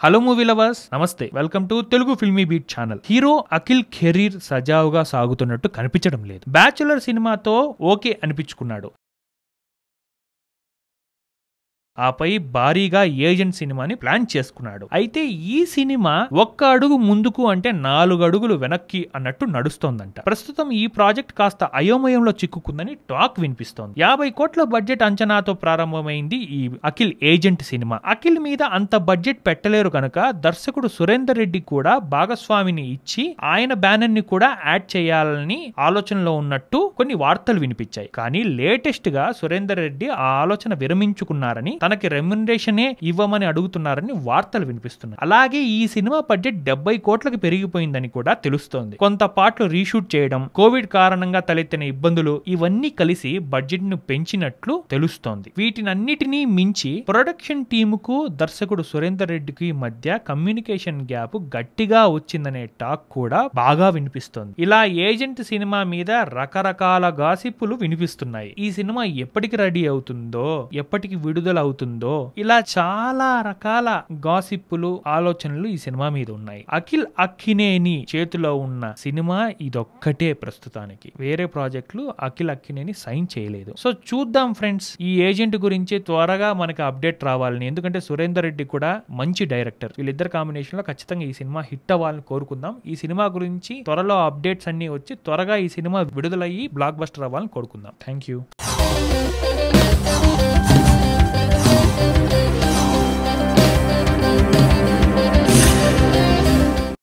hello movie lovers నమస్తే welcome to Telugu Filmibeat channel hero Akhil career సజావుగా సాగుతున్నట్టు కనిపించడం లేదు బ్యాచులర్ సినిమాతో ఓకే అనిపించుకున్నాడు ఆపై భారీగా ఏజెంట్ సినిమాని ప్లాన్ చేసుకున్నాడు అయితే ఈ సినిమా ఒక్క అడుగు ముందుకు అంటే నాలుగు అడుగులు వెనక్కి అన్నట్టు నడుస్తోందంట ప్రస్తుతం ఈ ప్రాజెక్ట్ కాస్త అయోమయంలో చిక్కుకుందని టాక్ వినిపిస్తోంది యాభై కోట్ల బడ్జెట్ అంచనాతో ప్రారంభమైంది ఈ అఖిల్ ఏజెంట్ సినిమా అఖిల్ మీద అంత బడ్జెట్ పెట్టలేరు కనుక దర్శకుడు సురేందర్ రెడ్డి కూడా భాగస్వామిని ఇచ్చి ఆయన బ్యానర్ ని కూడా యాడ్ చేయాలని ఆలోచనలో ఉన్నట్టు కొన్ని వార్తలు వినిపించాయి కానీ లేటెస్ట్ గా సురేందర్ రెడ్డి ఆ ఆలోచన విరమించుకున్నారని తనకి రెమ్యునరేషనే ఇవ్వమని అడుగుతున్నారని వార్తలు వినిపిస్తున్నాయి అలాగే ఈ సినిమా బడ్జెట్ డెబ్బై కోట్లకు పెరిగిపోయిందని కూడా తెలుస్తోంది కొంత పాటలు రీషూట్ చేయడం కోవిడ్ కారణంగా తలెత్తిన ఇబ్బందులు ఇవన్నీ కలిసి బడ్జెట్ ను పెంచినట్లు తెలుస్తోంది వీటినన్నిటినీ మించి ప్రొడక్షన్ టీముకు దర్శకుడు సురేందర్ రెడ్డికి మధ్య కమ్యూనికేషన్ గ్యాప్ గట్టిగా వచ్చిందనే టాక్ కూడా బాగా వినిపిస్తోంది ఇలా ఏజెంట్ సినిమా మీద రకరకాల గాసిప్పులు వినిపిస్తున్నాయి ఈ సినిమా ఎప్పటికి రెడీ అవుతుందో ఎప్పటికి విడుదల అవుతుందో అవుతుందో ఇలా చాలా రకాల గాసిప్పులు ఆలోచనలు ఈ సినిమా మీద ఉన్నాయి అఖిల్ అక్కినేని చేతిలో ఉన్న సినిమా ఇదొక్కటే ప్రస్తుతానికి వేరే ప్రాజెక్టులు అఖిల్ అక్కినేని సైన్ చేయలేదు సో చూద్దాం ఫ్రెండ్స్ ఈ ఏజెంట్ గురించి త్వరగా మనకి అప్డేట్ రావాలని ఎందుకంటే సురేందర్ రెడ్డి కూడా మంచి డైరెక్టర్ వీళ్ళిద్దరు కాంబినేషన్ లో ఖచ్చితంగా ఈ సినిమా హిట్ అవ్వాలని కోరుకుందాం ఈ సినిమా గురించి త్వరలో అప్డేట్స్ అన్ని వచ్చి త్వరగా ఈ సినిమా విడుదలయ్యి బ్లాక్ బస్టర్ అవ్వాలని కోరుకుందాం థ్యాంక్ యూ